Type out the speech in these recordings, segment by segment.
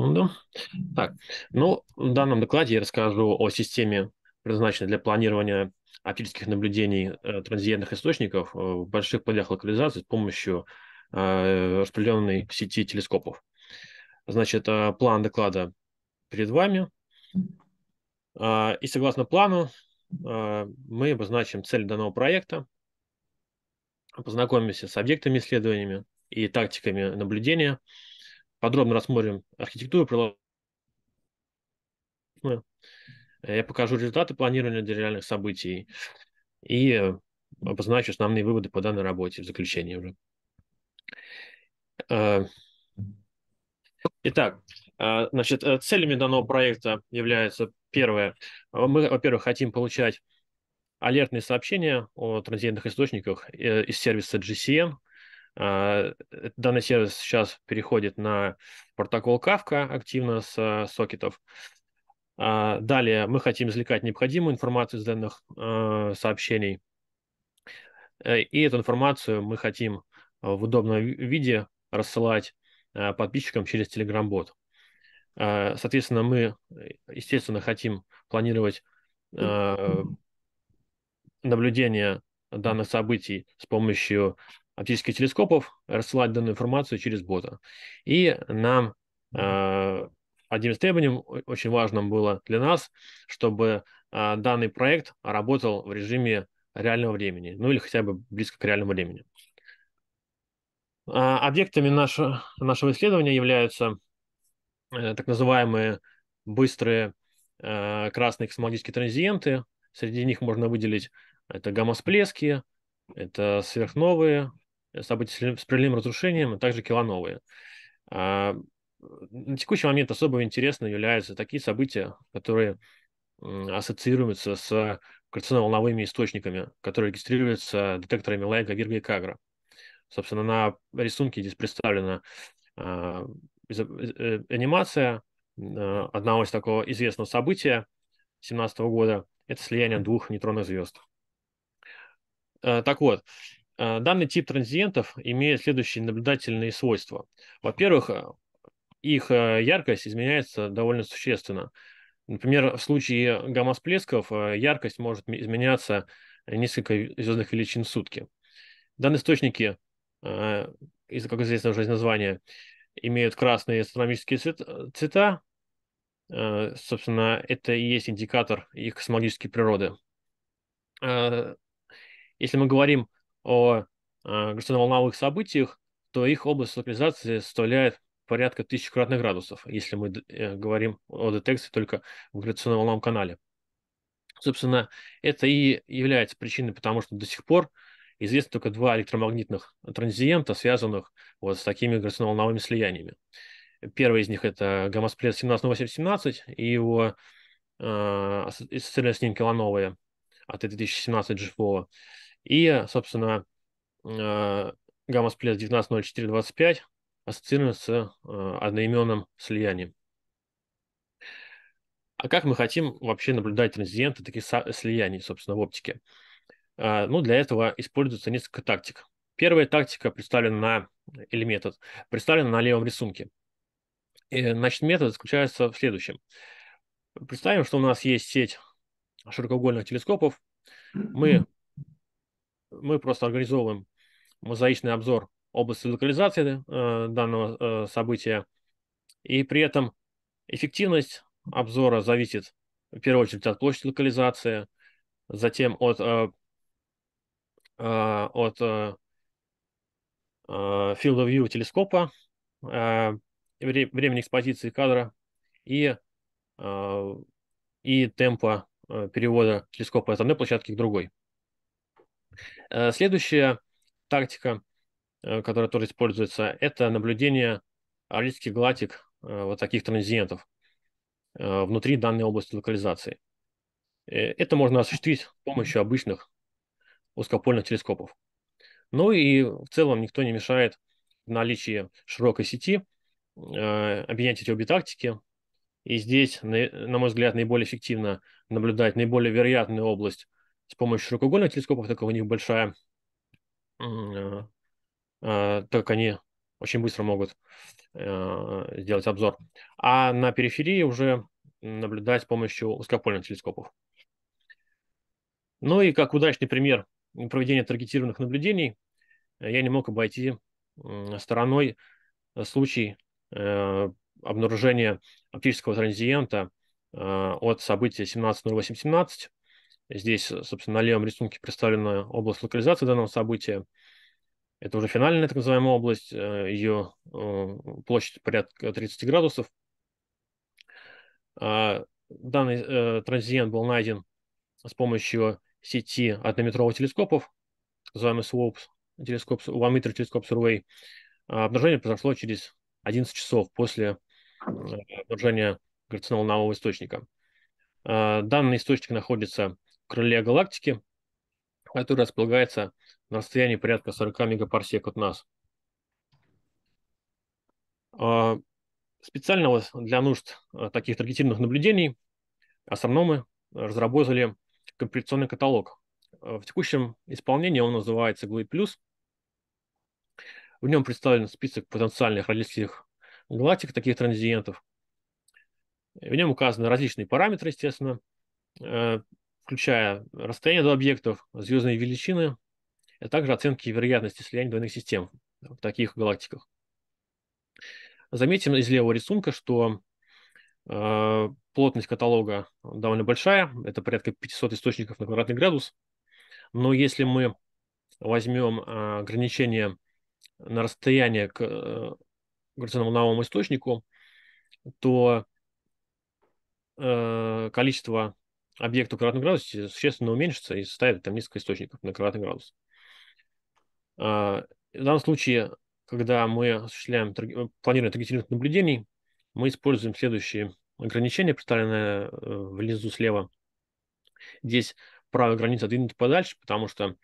Ну да. Так, ну, в данном докладе я расскажу о системе, предназначенной для планирования оптических наблюдений э, транзиентных источников э, в больших полях локализации с помощью э, распределенной сети телескопов. Значит, э, план доклада перед вами. Э, и согласно плану э, мы обозначим цель данного проекта, познакомимся с объектами исследованиями и тактиками наблюдения – подробно рассмотрим архитектуру приложения. Я покажу результаты планирования для реальных событий и э, обозначу основные выводы по данной работе в заключении уже. Э, итак, э, значит, целями данного проекта являются первое. Мы, во-первых, хотим получать алертные сообщения о транзитных источниках из сервиса GCN, а, э, данный сервис сейчас переходит на протокол Kafka активно с э, сокетов. А, далее мы хотим извлекать необходимую информацию из данных а, сообщений. Э, и эту информацию мы хотим в удобном виде рассылать подписчикам через Telegram-бот. Соответственно, мы, естественно, хотим планировать наблюдение данных событий с помощью оптических телескопов рассылать данную информацию через бота. И нам э, одним из требований очень важным было для нас, чтобы э, данный проект работал в режиме реального времени, ну или хотя бы близко к реальному времени. Э, объектами нашего нашего исследования являются э, так называемые быстрые э, красные космологические транзиенты. Среди них можно выделить это гамма сплески это сверхновые, Э, события с прямым разрушением, а также килоновые. А, на текущий момент особо интересны являются такие события, которые ассоциируются с коронально-волновыми источниками, которые регистрируются детекторами Лайга, Вирга и Кагра. Собственно, на рисунке здесь представлена а, э, анимация э, одного из такого известного события 2017 года. Это слияние двух нейтронных звезд. Так вот, Э, данный тип транзиентов имеет следующие наблюдательные свойства. Во-первых, э, их э, яркость изменяется довольно существенно. Например, в случае гамма сплесков яркость может изменяться несколько звездных величин в сутки. Данные источники, как известно уже из названия, имеют красные астрономические цвета. Собственно, это и есть индикатор их космологической природы. Если мы говорим о а, гравитационно-волновых событиях, то их область локализации составляет порядка тысяч кратных градусов, если мы э, говорим о детекции только в гравитационно-волновом канале. Собственно, это и является причиной, потому что до сих пор известно только два электромагнитных транзиента, связанных вот с такими гравитационно-волновыми слияниями. Первый из них это гамма-сплет 17817 и его э, ассоциированные снимки Лановые от 2017 GFO. И, собственно, э, гамма сплес 190425 ассоциирован с э, одноименным слиянием. А как мы хотим вообще наблюдать транзиенты таких слияний, собственно, в оптике? Э, ну, для этого используется несколько тактик. Первая тактика представлена на, или метод, представлена на левом рисунке. И, значит, метод заключается в следующем. Представим, что у нас есть сеть широкоугольных телескопов. Мы мы просто организовываем мозаичный обзор области локализации э, данного э, события, и при этом эффективность обзора зависит в первую очередь от площади локализации, затем от, э, э, от э, э field of view телескопа, э, времени экспозиции кадра и, э, и темпа э, перевода телескопа с одной площадки к другой. Э, следующая тактика, э, которая тоже используется, это наблюдение арктических галактик, э, вот таких транзиентов, внутри данной области локализации. Это можно осуществить с помощью обычных узкопольных телескопов. Ну и в целом никто не мешает в наличии широкой сети объединять эти обе тактики. И здесь, на мой взгляд, наиболее эффективно наблюдать наиболее вероятную область с помощью широкоугольных телескопов, так как у них большая, а, так как они очень быстро могут а, сделать обзор. А на периферии уже наблюдать с помощью узкопольных телескопов. Ну и как удачный пример проведения таргетированных наблюдений, я не мог обойти стороной случай э, обнаружения оптического транзиента а, от события 17.08.17 Здесь, собственно, на левом рисунке представлена область локализации данного события. Это уже финальная так называемая область, э, ее э, площадь порядка 30 градусов. А, данный э, транзиент был найден с помощью сети однометровых телескопов, так называемый SWOPS, телескоп, One Meter Telescope Survey. А, обнаружение произошло через 11 часов после обнаружения гравитационного нового источника. А, данный источник находится крыле галактики, который располагается на расстоянии порядка 40 мегапарсек от нас. А, специально для нужд а, таких таргетированных наблюдений астрономы разработали компиляционный каталог. А, в текущем исполнении он называется GLAY+. В нем представлен список потенциальных родительских галактик, таких транзиентов. В нем указаны различные параметры, естественно, включая расстояние до объектов, звездные величины, а также оценки вероятности слияния двойных систем в таких галактиках. Заметим из левого рисунка, что э, плотность каталога довольно большая, это порядка 500 источников на квадратный градус, но если мы возьмем э, ограничение на расстояние к э, гравитационному новому источнику, то э, количество объекту в квадратном градусе существенно уменьшится и составит там несколько источников на кратный градус. А, в данном случае, когда мы осуществляем э, планирование таргетированных наблюдений, мы используем следующие ограничения, представленные э, внизу слева. Здесь правая граница двинута подальше, потому что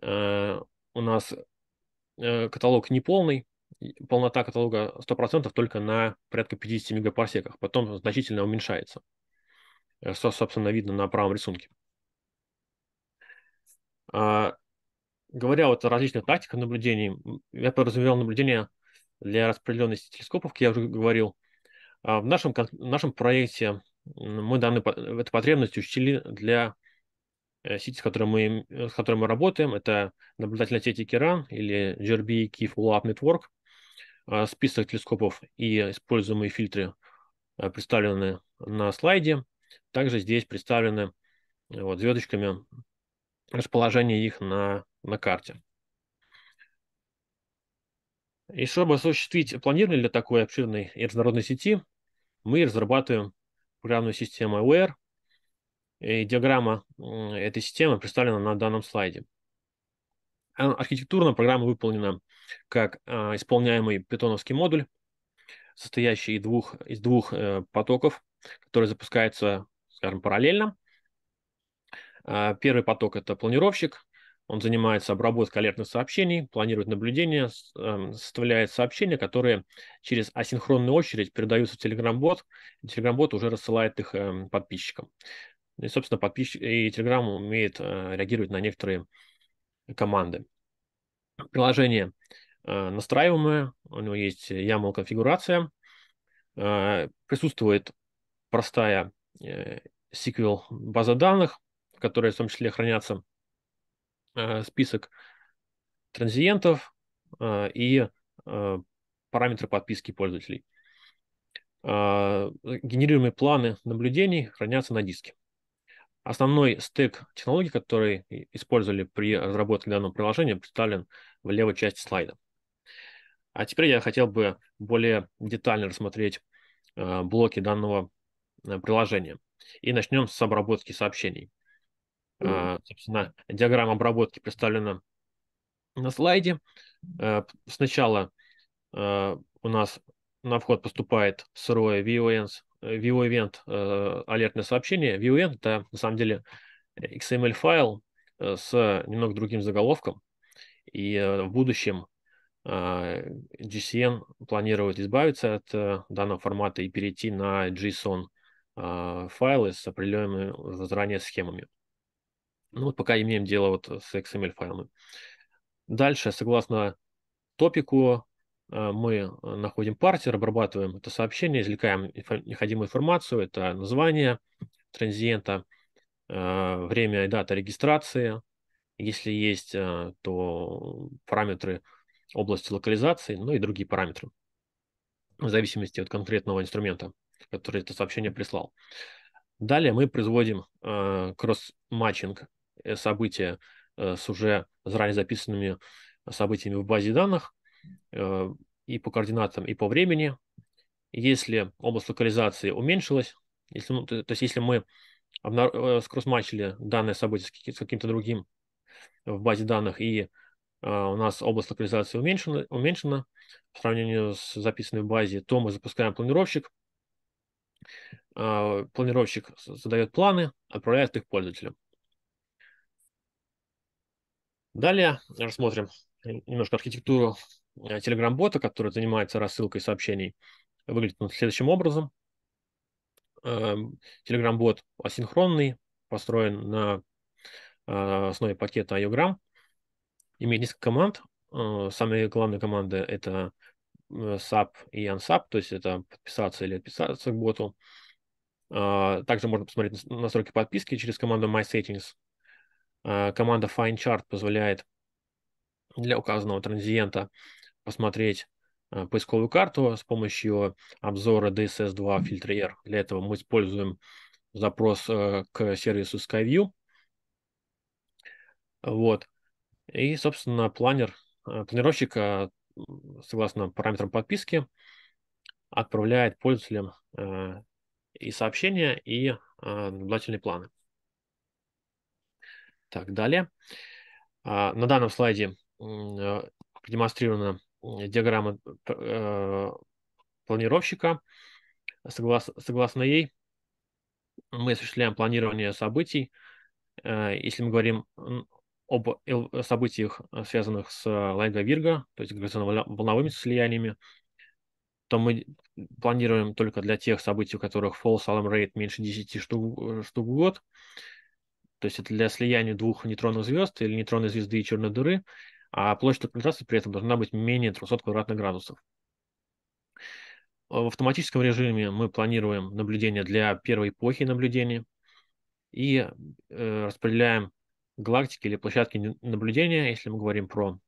э, у нас э, каталог неполный, полнота каталога 100% только на порядка 50 мегапарсеках, потом значительно уменьшается. Что, э, собственно, видно на правом рисунке. А, говоря вот о различных тактиках наблюдений, я подразумевал наблюдение для распределенности телескопов, как я уже говорил. А в нашем, в нашем проекте мы данную эту потребность учтили для э, сети, с которой мы, э, с которой мы работаем. Это наблюдательная сеть Керан или GRB e Key Follow-up Network. А, список телескопов и используемые фильтры представлены на слайде. Также здесь представлены э, вот, звездочками расположение их на, на карте. И чтобы осуществить планирование для такой обширной и разнородной сети, мы разрабатываем программную систему Aware. И диаграмма этой системы представлена на данном слайде. А, архитектурно программа выполнена как а, исполняемый питоновский модуль, состоящий из двух, из двух э, потоков который запускается, скажем, параллельно. А, первый поток – это планировщик. Он занимается обработкой алертных сообщений, планирует наблюдения, эм, составляет сообщения, которые через асинхронную очередь передаются в Telegram-бот. Telegram-бот уже рассылает их эм, подписчикам. И, собственно, подписчик и Telegram умеет э, реагировать на некоторые команды. Приложение э, настраиваемое, у него есть YAML-конфигурация, э, присутствует простая э, SQL база данных, в которой в том числе хранятся э, список транзиентов э, и э, параметры подписки пользователей. Э, генерируемые планы наблюдений хранятся на диске. Основной стек технологий, который использовали при разработке данного приложения, представлен в левой части слайда. А теперь я хотел бы более детально рассмотреть э, блоки данного Э, приложения. И начнем с обработки сообщений. Mm-hmm. Собственно, диаграмма обработки представлена на слайде. Э, сначала у нас на вход поступает сырое VOENS, event алертное сообщение. VOEvent – это, на самом деле, XML-файл с немного другим заголовком. И в будущем GCN планирует избавиться от данного формата и перейти на JSON а, файлы с определенными заранее схемами. Ну вот пока имеем дело вот с XML файлами. Дальше, согласно топику, а, мы находим партер, обрабатываем это сообщение, извлекаем необходимую информацию, это название транзиента, а, время и дата регистрации. Если есть, то параметры области локализации, ну и другие параметры в зависимости от конкретного инструмента который это сообщение прислал. Далее мы производим э, кросс-матчинг э, события э, с уже заранее записанными событиями в базе данных э, и по координатам, и по времени. Если область локализации уменьшилась, если, ну, то, то есть если мы обнар- э, скросс-матчили данное событие с каким-то другим в базе данных, и э, у нас область локализации уменьшена, уменьшена по сравнению с записанной в базе, то мы запускаем планировщик, а, планировщик задает планы, отправляет их пользователям. Далее рассмотрим немножко архитектуру э, Telegram-бота, который занимается рассылкой сообщений. Выглядит он следующим образом. Эм, Telegram-бот асинхронный, построен на э, основе пакета IOGRAM, имеет несколько команд. Э, самые главные команды – это SAP э, и ANSAP, то есть это подписаться или отписаться к боту. А, также можно посмотреть настройки подписки через команду My Settings. А, команда Find Chart позволяет для указанного транзиента посмотреть э, поисковую карту с помощью обзора DSS2 фильтра R. Для этого мы используем запрос э, к сервису Skyview. Вот. И, собственно, планер, планировщик согласно параметрам подписки, отправляет пользователям э, и сообщения, и э, наблюдательные планы. Так, далее. А, на данном слайде э, продемонстрирована э, диаграмма э, планировщика. согласно ей, мы осуществляем планирование событий. Если мы говорим об событиях, э, связанных с э, Лайга Вирга, то есть гравитационно-волновыми слияниями, то мы планируем только для тех событий, у которых false alarm rate меньше 10 штук, э, штук в год. То есть это для слияния двух нейтронных звезд или нейтронной звезды и черной дыры, а площадь оккультации при этом должна быть менее 300 квадратных градусов. В автоматическом режиме мы планируем наблюдение для первой эпохи наблюдения и э, распределяем галактики или площадки наблюдения, если мы говорим про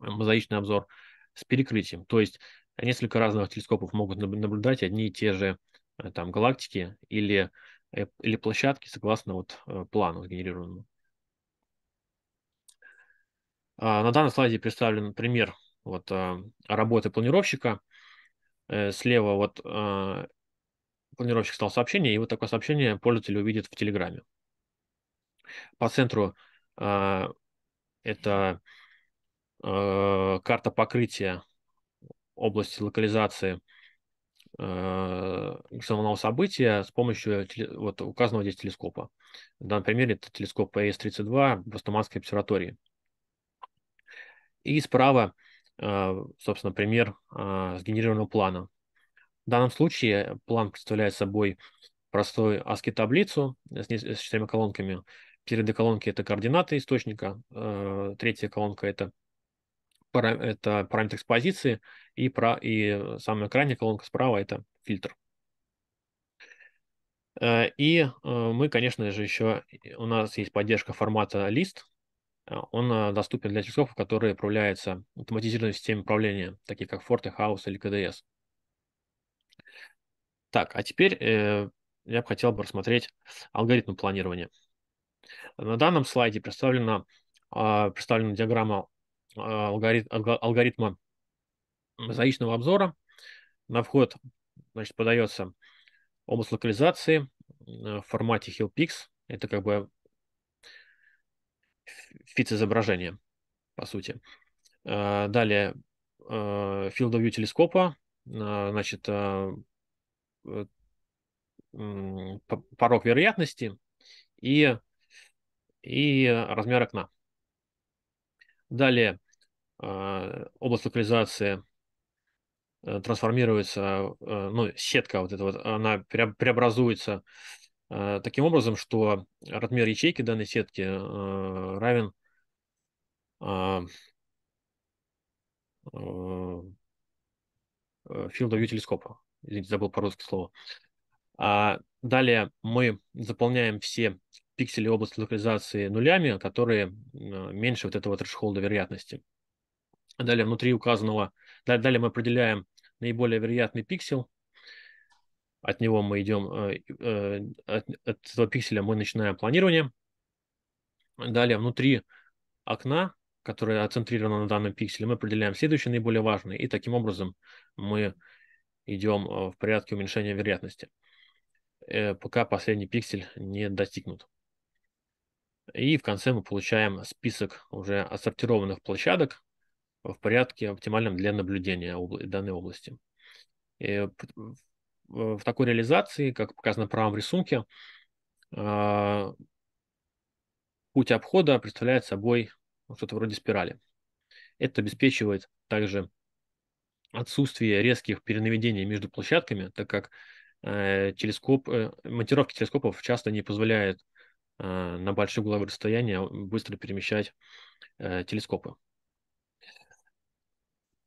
мозаичный обзор, с перекрытием. То есть несколько разных телескопов могут наблюдать одни и те же э, там галактики или, э, или площадки согласно вот э, плану генерированному. А, на данном слайде представлен пример вот, работы планировщика. Слева вот планировщик стал сообщение, и вот такое сообщение пользователь увидит в Телеграме. По центру э, это э, карта покрытия области локализации а, э, основного события с помощью теле, вот, указанного здесь телескопа. В данном примере это телескоп AS-32 в Бастоманской обсерватории. И справа, э, собственно, пример э, сгенерированного плана. В данном случае план представляет собой простой ASCII-таблицу с, с четырьмя колонками, первые колонки это координаты источника, э, третья колонка это это параметр экспозиции, и, про, и самая крайняя колонка справа это фильтр. Э, и э, мы, конечно же, еще у нас есть поддержка формата лист. Он доступен для часов, которые управляются автоматизированной системой управления, такие как Forte, House или KDS. Так, а теперь я бы хотел бы рассмотреть алгоритм планирования. На данном слайде представлена, представлена диаграмма алгоритма мозаичного обзора. На вход значит, подается область локализации в формате HillPix. Это как бы фиц изображение, по сути. Далее Field of View телескопа, значит, порог вероятности и и э, размер окна. Далее а, область локализации э, трансформируется, э, ну, сетка вот эта вот, она преобразуется таким образом, что размер ячейки данной сетки равен field of view телескопа. Извините, забыл по-русски слово. А далее мы заполняем все пиксели области локализации нулями, которые меньше вот этого трэшхолда вероятности. Далее внутри указанного, далее мы определяем наиболее вероятный пиксель, от него мы идем, э, э, от, этого пикселя мы начинаем планирование. Далее внутри окна, которое отцентрировано на данном пикселе, мы определяем следующий наиболее важный. и таким образом мы идем э, в порядке уменьшения вероятности, пока последний пиксель не достигнут. И в конце мы получаем список уже отсортированных площадок в порядке оптимальном для наблюдения данной области. И в такой реализации, как показано в правом рисунке, а, путь обхода представляет собой что-то вроде спирали. Это обеспечивает также отсутствие резких перенаведений между площадками, так как э, телескоп, э, монтировки телескопов часто не позволяет Э, на большие угловые расстояния быстро перемещать э, телескопы.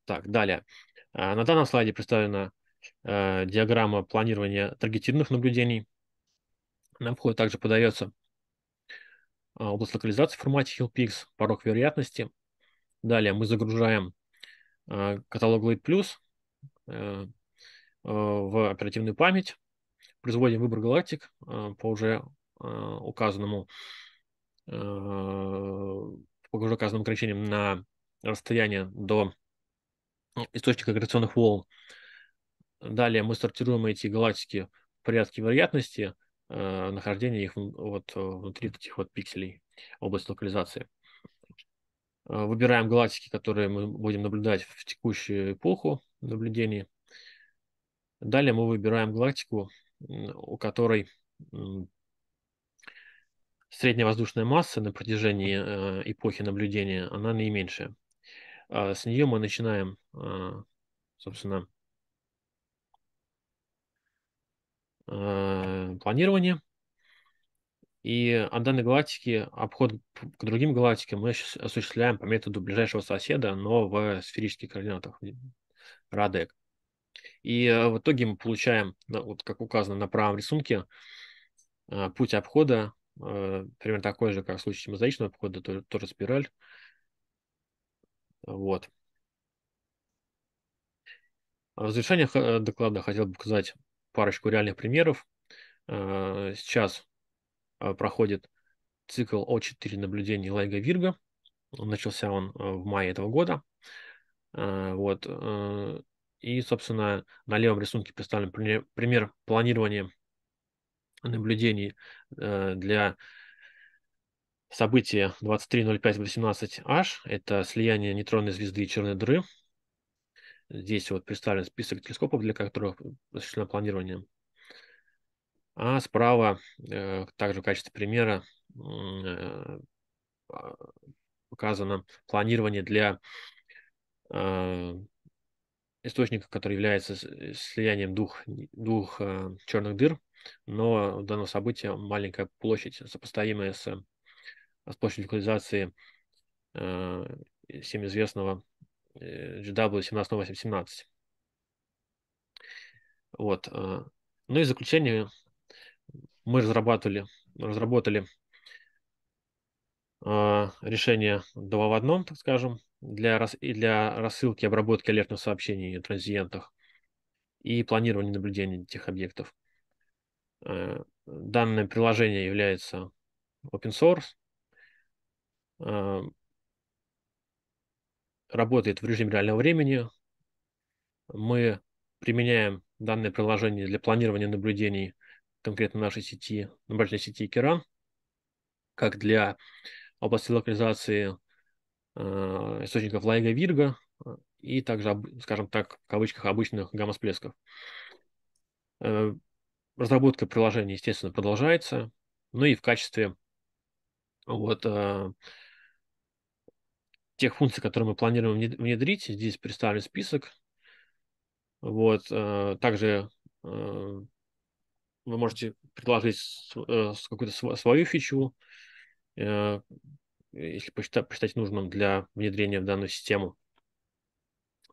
Так, далее. А, на данном слайде представлена э, диаграмма планирования таргетированных наблюдений. На вход также подается а, область локализации в формате HillPix, порог вероятности. Далее мы загружаем каталог Glade Plus в оперативную память, производим выбор галактик по уже Э, указанному э, уже указанным ограничением на расстояние до источника гравитационных волн. Далее мы сортируем эти галактики в порядке вероятности э, нахождения их вот э, внутри этих вот пикселей области локализации. Выбираем галактики, которые мы будем наблюдать в текущую эпоху наблюдений. Далее мы выбираем галактику, у которой средняя воздушная масса на протяжении э, эпохи наблюдения, она наименьшая. А с нее мы начинаем, а, собственно, а, планирование. И от данной галактики обход к другим галактикам мы осуществляем по методу ближайшего соседа, но в сферических координатах, радек. И э, в итоге мы получаем, вот как указано на правом рисунке, путь обхода Э, примерно такой же, как в случае мозаичного обхода, тоже, тоже спираль. Вот. А в завершение э, доклада хотел бы показать парочку реальных примеров. Э, сейчас проходит цикл О4 наблюдений Лайга Вирга. Начался он в мае этого года. Вот. И, собственно, на левом рисунке представлен пример планирования наблюдений э, для события 230518H. Это слияние нейтронной звезды и черной дыры. Здесь вот представлен список телескопов, для которых осуществлено планирование. А справа, э, также в качестве примера, показано э, а, планирование для источника, который является слиянием двух, двух черных дыр но дано событие маленькая площадь, сопоставимая с, с площадью локализации э, всем известного э, GW17817. Вот. Э, ну и в заключение мы разрабатывали, разработали э, решение два в одном, так скажем, для, и для рассылки обработки алертных сообщений о транзиентах и планирования наблюдения этих объектов. Э, данное приложение является open source, э, работает в режиме реального времени. Мы применяем данное приложение для планирования наблюдений конкретно нашей сети, набрачной сети Керан, как для области локализации э, источников Лайга Вирга и также, скажем так, в кавычках, обычных гамма-всплесков разработка приложения, естественно, продолжается, ну и в качестве вот а, тех функций, которые мы планируем внедрить, здесь представлен список. Вот, а, также а, вы можете предложить э, какую-то свою фичу, э, если посчитать, посчитать нужным для внедрения в данную систему.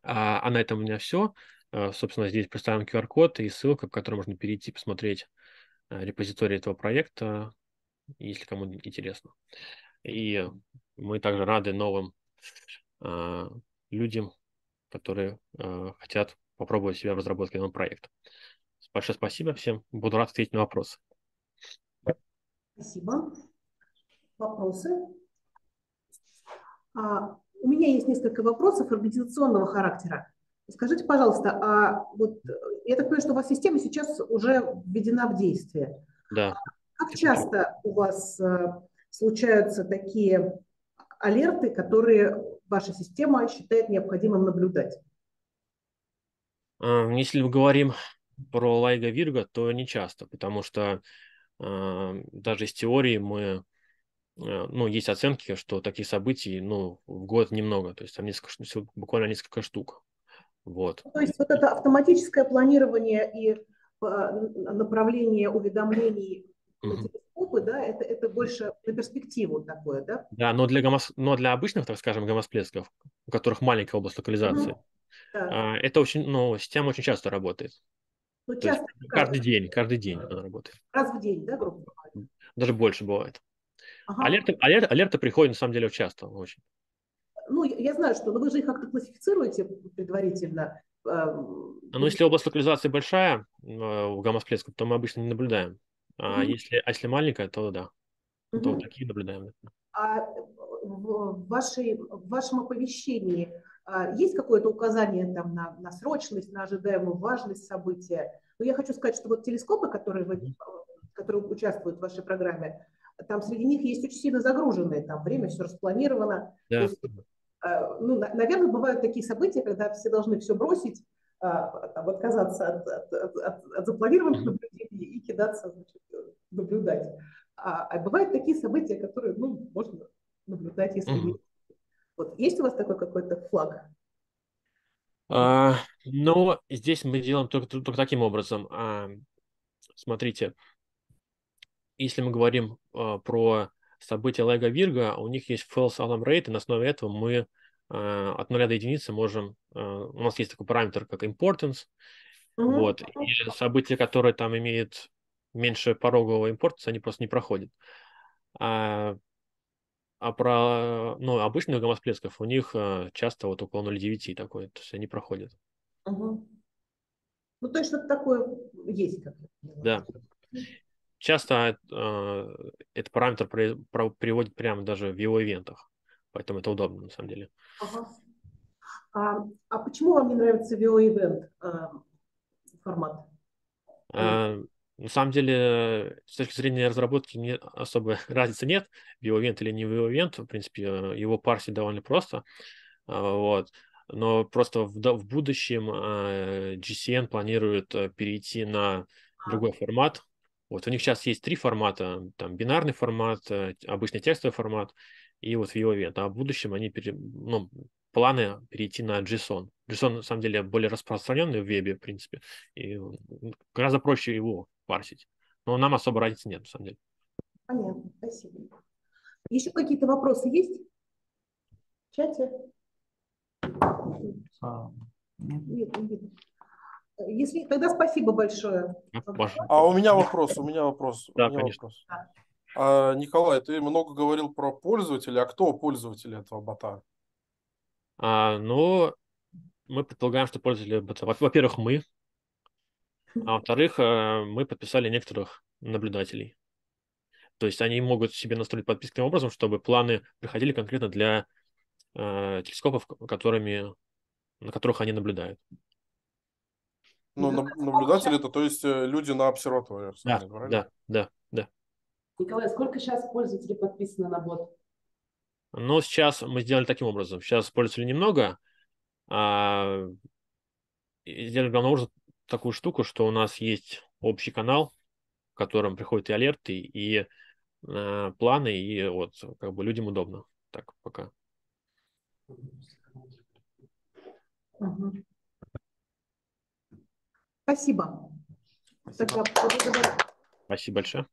А, а на этом у меня все. Э, собственно, здесь представим QR-код и ссылка, по которой можно перейти и посмотреть э, репозиторий этого проекта, если кому интересно. И мы также рады новым э, людям, которые э, хотят попробовать себя в разработке этого проекта. Большое спасибо всем. Буду рад ответить на вопросы. Спасибо. Вопросы? А, у меня есть несколько вопросов организационного характера. Скажите, пожалуйста, а вот э, я так понимаю, что у вас система сейчас уже введена в действие. Да. Как часто у вас э, случаются такие алерты, которые ваша система считает необходимым наблюдать? Э, если мы говорим про Лайга Вирга, то не часто, потому что даже из теории мы ну, есть оценки, что таких событий, ну, в год немного, то есть там несколько, буквально несколько штук. Вот. То есть вот это автоматическое планирование и э, направление уведомлений группы, да, это, это больше на перспективу такое, да? Да, но для, гомос... но для обычных, так скажем, гомосплесков, у которых маленькая область локализации, ну, да. А, это очень, ну, система очень часто работает. Ну, часто есть, каждый день, каждый день она работает. Раз в день, да, грубо говоря? Даже больше бывает. Ага. Алерты, алерты, алерты приходят, на самом деле, часто очень ну, я знаю, что, но вы же их как-то классифицируете предварительно. Эм, ну, если область локализации большая э, в гамма-всплесках, то мы обычно не наблюдаем. А mm-hmm. если, а если маленькая, то да. Mm-hmm. То такие наблюдаем. А э, в, вашей, в вашем оповещении а, есть какое-то указание там на, на срочность, на ожидаемую важность события? Но ну, я хочу сказать, что вот телескопы, которые, вы, которые участвуют в вашей программе, там среди них есть очень сильно загруженные, там время все распланировано. Да. То есть Э, ну, наверное, бывают такие события, когда все должны все бросить, э, там, отказаться от, от, от, от запланированных наблюдений и кидаться значит, э, наблюдать. А, а бывают такие события, которые ну, можно наблюдать, если mm-hmm. Вот есть у вас такой какой-то флаг? А, ну, здесь мы делаем только, только таким образом. А, смотрите, если мы говорим а, про события Лего Вирга, у них есть false alarm rate, и на основе этого мы Э, от нуля до единицы можем, э, у нас есть такой параметр, как importance, mm вот, и события, которые там имеют меньше порогового importance, они просто не проходят. А, а про, ну, обычных гомосплесков у них э, часто вот около 0,9 такой, то есть они проходят. Угу. Ну, то есть вот такое есть. Как да. Часто э, этот параметр при, про, приводит прямо даже в его ивентах. Поэтому это удобно, на самом деле. Ага. А, а почему вам не нравится VO-event э, формат? А, на самом деле, с точки зрения разработки мне особо разницы нет, VO-event или не VO-event, в принципе, э, его парсить довольно просто. Вот. Но просто в, в будущем GCN планирует перейти на а. другой формат. Вот у них сейчас есть три формата, там бинарный формат, обычный текстовый формат и вот в Vue.js. А в будущем они пере, ну, планы перейти на JSON. JSON, на самом деле, более распространенный в вебе, в принципе, и ну, гораздо проще его парсить. Но нам особо разницы нет, на самом деле. Понятно, спасибо. Еще какие-то вопросы есть в чате? А, нет, нет. Если, тогда спасибо большое. А у меня вопрос, у меня вопрос. Да, у меня конечно. Вопрос. А, Николай, ты много говорил про пользователя. А кто пользователи этого бота? А, ну, мы предполагаем, что пользователи бота. Во-первых, мы. А во-вторых, э, мы подписали некоторых наблюдателей. То есть они могут себе настроить подписки таким образом, чтобы планы приходили конкретно для э, телескопов, которыми, на которых они наблюдают. Ну, ну наблюдатели это, то есть, э, люди на обсерваториях. Да, да, да. Николай, сколько сейчас пользователей подписано на бот? Ну сейчас мы сделали таким образом. Сейчас пользователей немного. А, сделали главным образом такую штуку, что у нас есть общий канал, в котором приходят и алерты, и э, планы, и вот как бы людям удобно. Так, пока. Спасибо. Спасибо. Спасибо большое.